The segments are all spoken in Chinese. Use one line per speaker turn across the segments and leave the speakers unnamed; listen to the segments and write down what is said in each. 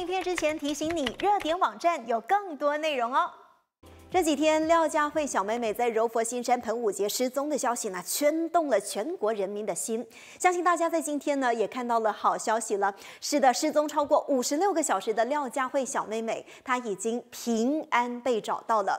影片之前提醒你，热点网站有更多内容哦。这几天，廖家慧小妹妹在柔佛新山盆武节失踪的消息呢，圈动了全国人民的心。相信大家在今天呢，也看到了好消息了。是的，失踪超过五十六个小时的廖家慧小妹妹，她已经平安被找到了。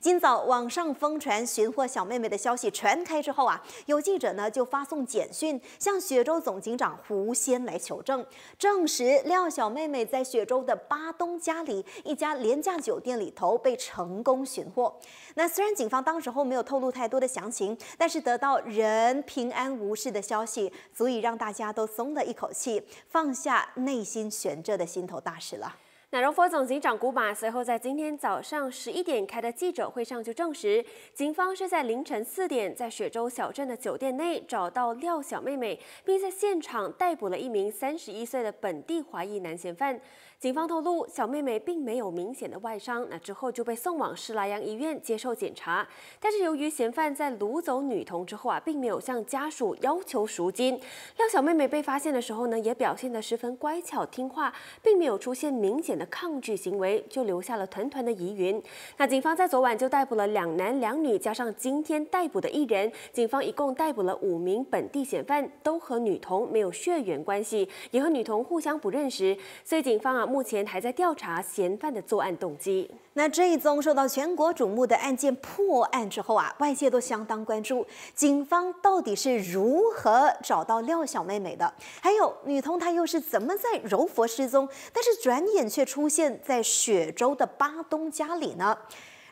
今早网上疯传寻获小妹妹的消息传开之后啊，有记者呢就发送简讯向雪州总警长胡先来求证，证实廖小妹妹在雪州的巴东家里一家廉价酒店里头被成功寻获。那虽然警方当时候没有透露太多的详情，但是得到人平安无事的消息，足以让大家都松了一口气，放下内心悬着的心头大石了。
那罗佛总警长古玛随后在今天早上十一点开的记者会上就证实，警方是在凌晨四点在雪州小镇的酒店内找到廖小妹妹，并在现场逮捕了一名三十一岁的本地华裔男嫌犯。警方透露，小妹妹并没有明显的外伤，那之后就被送往施莱阳医院接受检查。但是由于嫌犯在掳走女童之后啊，并没有向家属要求赎金，廖小妹妹被发现的时候呢，也表现得十分乖巧听话，并没有出现明显。的抗拒行为就留下了团团的疑云。那警方在昨晚就逮捕了两男两女，加上今天逮捕的一人，警方一共逮捕了五名本地嫌犯，都和女童没有血缘关系，也和女童互相不认识。所以警方啊，目前还在调查嫌犯的作案动机。那这一宗受到全国瞩目的
案件破案之后啊，外界都相当关注，警方到底是如何找到廖小妹妹的？还有女童她又是怎么在柔佛失踪，但是转眼却。出现在雪州的巴东家里呢？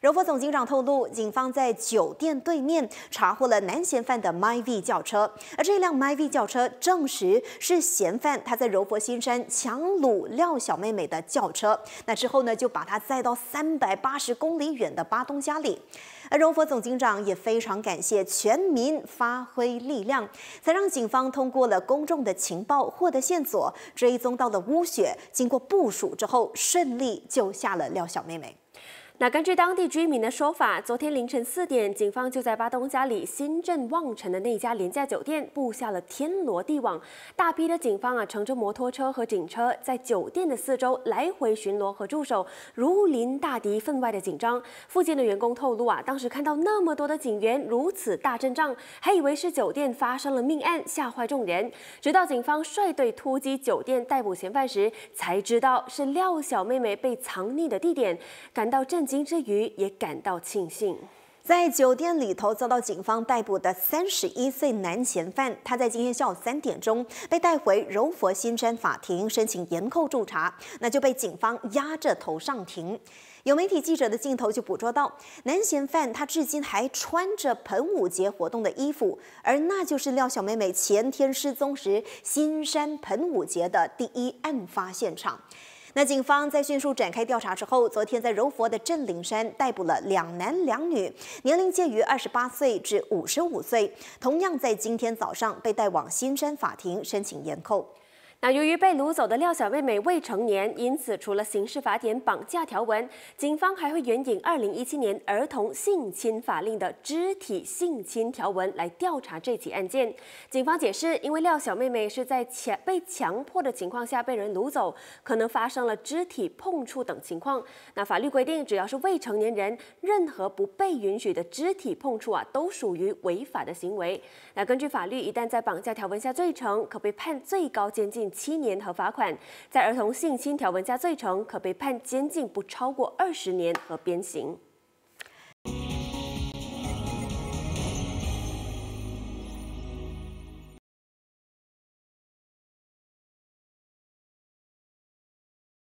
柔佛总警长透露，警方在酒店对面查获了男嫌犯的 MyV 轿车，而这辆 MyV 轿车证实是嫌犯他在柔佛新山强掳廖小妹妹的轿车。那之后呢，就把他载到三百八十公里远的巴东家里。而柔佛总警长也非常感谢全民发挥力量，才让警方通过了公众的情报获得线索，追踪到了乌雪。经过
部署之后，顺利救下了廖小妹妹。那根据当地居民的说法，昨天凌晨四点，警方就在巴东家里新镇望城的那家廉价酒店布下了天罗地网。大批的警方啊，乘着摩托车和警车，在酒店的四周来回巡逻和驻守，如临大敌，分外的紧张。附近的员工透露啊，当时看到那么多的警员如此大阵仗，还以为是酒店发生了命案，吓坏众人。直到警方率队突击酒店逮捕嫌犯时，才知道是廖小妹妹被藏匿的地点，感到震。金之余也感到庆幸，
在酒店里头遭到警方逮捕的三十一岁男嫌犯，他在今天下午三点钟被带回柔佛新山法庭申请延扣驻查，那就被警方压着头上庭。有媒体记者的镜头就捕捉到男嫌犯他至今还穿着盆舞节活动的衣服，而那就是廖小妹妹前天失踪时新山盆舞节的第一案发现场。那警方在迅速展开调查之后，昨天在柔佛的镇灵山逮捕了两男两女，年龄介于二十八岁至五十五岁，同样在今天早上被
带往新山法庭申请严扣。那由于被掳走的廖小妹妹未成年，因此除了刑事法典绑架条文，警方还会援引2017年儿童性侵法令的肢体性侵条文来调查这起案件。警方解释，因为廖小妹妹是在强被强迫的情况下被人掳走，可能发生了肢体碰触等情况。那法律规定，只要是未成年人，任何不被允许的肢体碰触啊，都属于违法的行为。那根据法律，一旦在绑架条文下罪成，可被判最高监禁。七年和罚款，在儿童性侵条文加罪，成可被判监禁不超过二十年和鞭刑。